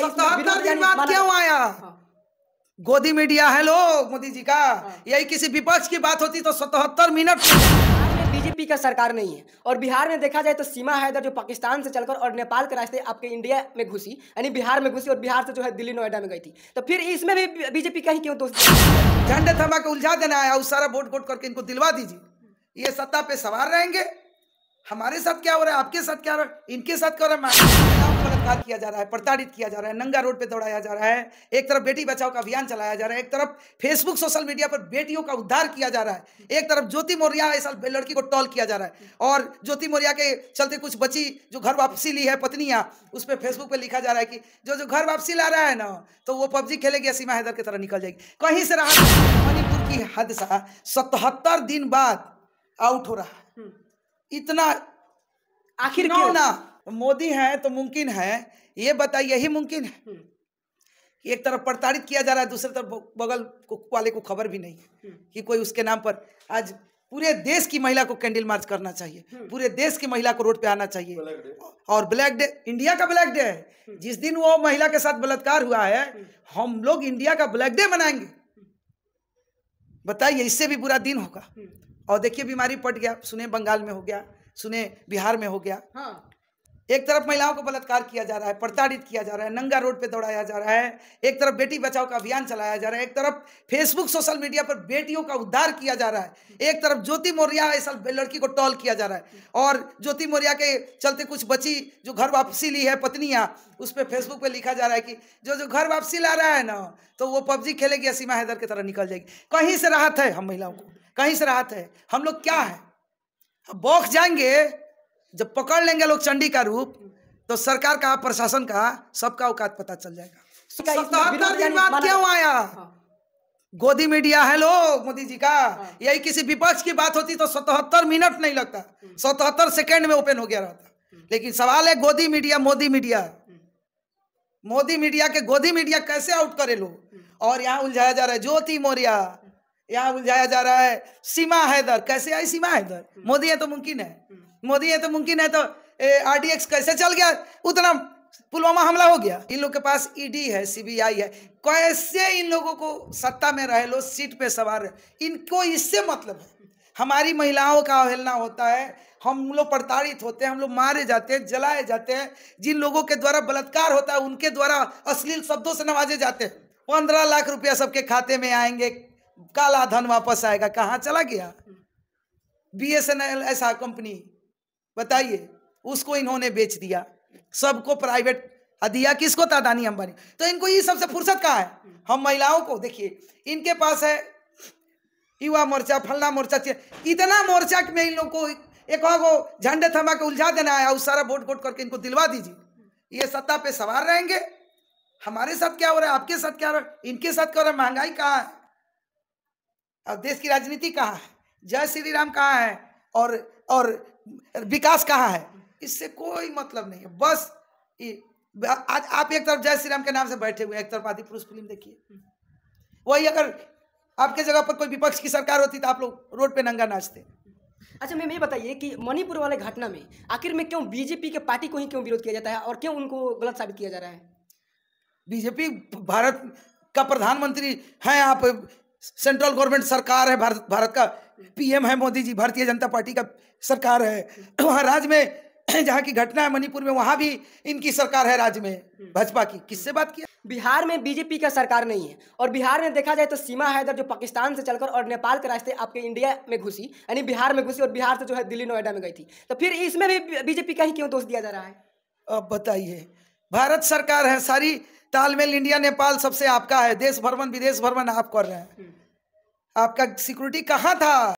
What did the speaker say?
सतहत्तर क्यों आया हाँ। गोदी मीडिया है लोग मोदी जी का हाँ। यही किसी विपक्ष की बात होती तो सतहत्तर मिनट बीजेपी का सरकार नहीं है और बिहार में देखा जाए तो सीमा हैदर जो पाकिस्तान से चलकर और नेपाल के रास्ते आपके इंडिया में घुसी यानी बिहार में घुसी और बिहार से जो है दिल्ली नोएडा में गई थी तो फिर इसमें भी बीजेपी कहीं क्यों दोस्त झंडे थमा के उलझा देना आया उस सारा वोट वोट करके इनको दिलवा दीजिए ये सत्ता पे सवार रहेंगे हमारे साथ क्या हो रहा है आपके साथ क्या हो रहा है इनके साथ क्या हो रहा है बलात्कार किया जा रहा है प्रताड़ित किया जा रहा है नंगा रोड पे दौड़ाया जा रहा है एक तरफ बेटी बचाओ का अभियान चलाया जा रहा है एक तरफ फेसबुक सोशल मीडिया पर बेटियों का उद्धार किया जा रहा है एक तरफ ज्योति मौर्या ऐसा लड़की को टॉल किया जा रहा है और ज्योति मौर्या के चलते कुछ बच्ची जो घर वापसी ली है पत्नियां उस पर फेसबुक पर लिखा जा रहा है कि जो जो घर वापसी ला रहा है ना तो वो पबजी खेलेगी सीमा हैदर की तरह निकल जाएगी कहीं से रहा मणिपुर की हादसा सतहत्तर दिन बाद आउट हो रहा है इतना आखिर क्यों ना मोदी है तो मुमकिन है ये बताइए यही मुमकिन है हम्म। कि एक तरफ प्रताड़ित किया जा रहा है दूसरी तरफ बगल को वाले को खबर भी नहीं हम्म। कि कोई उसके नाम पर आज पूरे देश की महिला को कैंडल मार्च करना चाहिए हम्म। पूरे देश की महिला को रोड पे आना चाहिए और ब्लैक डे इंडिया का ब्लैक डे है जिस दिन वो महिला के साथ बलात्कार हुआ है हम लोग इंडिया का ब्लैक डे मनाएंगे बताइए इससे भी बुरा दिन होगा और देखिए बीमारी पट गया सुने बंगाल में हो गया सुने बिहार में हो गया हाँ। एक तरफ महिलाओं को बलात्कार किया जा रहा है प्रताड़ित किया जा रहा है नंगा रोड पे दौड़ाया जा रहा है एक तरफ बेटी बचाओ का अभियान चलाया जा रहा है एक तरफ फेसबुक सोशल मीडिया पर बेटियों का उद्धार किया जा रहा है एक तरफ ज्योति मौर्या इस लड़की को टॉल किया जा रहा है और ज्योति मौर्या के चलते कुछ बची जो घर वापसी ली है पत्नियाँ उस पर फेसबुक पर लिखा जा रहा है कि जो जो घर वापसी ला रहा है ना तो वो पबजी खेलेगी या सीमा हैदर की तरह निकल जाएगी कहीं से राहत है हम महिलाओं को कहीं से राहत है हम लोग क्या है बॉक्स जाएंगे जब पकड़ लेंगे लोग चंडी का रूप तो सरकार का प्रशासन का सबका औकात पता चल जाएगा दिन बाद क्यों आया हाँ। गोदी मीडिया है लोग मोदी जी का हाँ। यही किसी विपक्ष की बात होती तो सतहत्तर मिनट नहीं लगता हाँ। सतहत्तर सेकेंड में ओपन हो गया रहता लेकिन सवाल है गोदी media Modi media Modi media के गोदी मीडिया कैसे आउट करे लोग और यहाँ उलझाया जा रहा है ज्योति मौर्या यहाँ उलझाया जा रहा है सीमा हैदर कैसे आई सीमा हैदर हम्म। मोदी है तो मुमकिन है हम्म। मोदी है तो मुमकिन है तो आरडीएक्स कैसे चल गया उतना पुलवामा हमला हो गया इन लोग के पास ईडी e है सीबीआई है कैसे इन लोगों को सत्ता में रहे लोग सीट पे सवार इनको इससे मतलब है हमारी महिलाओं का अवहेलना होता है हम लोग प्रताड़ित होते हैं हम लोग मारे जाते हैं जलाए जाते हैं जिन लोगों के द्वारा बलात्कार होता है उनके द्वारा अश्लील शब्दों से नवाजे जाते हैं पंद्रह लाख रुपया सबके खाते में आएंगे काला धन वापस आएगा कहाँ चला गया बी एस एन एल ऐसा कंपनी बताइए उसको इन्होंने बेच दिया सबको प्राइवेट दिया किसको तादानी अंबानी तो इनको ये सबसे फुर्सत कहाँ है हम महिलाओं को देखिए इनके पास है युवा मोर्चा फलना मोर्चा इतना मोर्चा में इन लोग को एक को झंडे थमा के उलझा देना आया उस सारा वोट वोट करके इनको दिलवा दीजिए ये सत्ता पे सवार रहेंगे हमारे साथ क्या हो रहा है आपके साथ क्या हो रहा है इनके साथ क्या हो रहा है महंगाई कहाँ है अब देश की राजनीति कहाँ है जय श्री राम कहाँ है और और विकास कहाँ है इससे कोई मतलब नहीं है बस आज आप एक तरफ जय श्री राम के नाम से बैठे हुए एक तरफ आदि पुरुष फिल्म देखिए वही अगर आपके जगह पर कोई विपक्ष की सरकार होती तो आप लोग रोड पे नंगा नाचते अच्छा मैम ये बताइए कि मणिपुर वाले घटना में आखिर में क्यों बीजेपी के पार्टी को ही क्यों विरोध किया जाता है और क्यों उनको गलत साबित किया जा रहा है बीजेपी भारत का प्रधानमंत्री है आप सेंट्रल गवर्नमेंट सरकार है भारत भारत का पीएम है मोदी जी भारतीय जनता पार्टी का सरकार है वहाँ राज्य में जहाँ की घटना है मणिपुर में वहाँ भी इनकी सरकार है राज्य में भाजपा की किससे बात किया बिहार में बीजेपी का सरकार नहीं है और बिहार में देखा जाए तो सीमा हैदर जो पाकिस्तान से चलकर और नेपाल के रास्ते आपके इंडिया में घुसी यानी बिहार में घुसी और बिहार से जो है दिल्ली नोएडा में गई थी तो फिर इसमें भी बीजेपी का ही क्यों दोष दिया जा रहा है अब बताइए भारत सरकार है सारी तालमेल इंडिया नेपाल सबसे आपका है देश भ्रमण विदेश भ्रमण आप कर रहे हैं हम्म। आपका सिक्योरिटी कहाँ था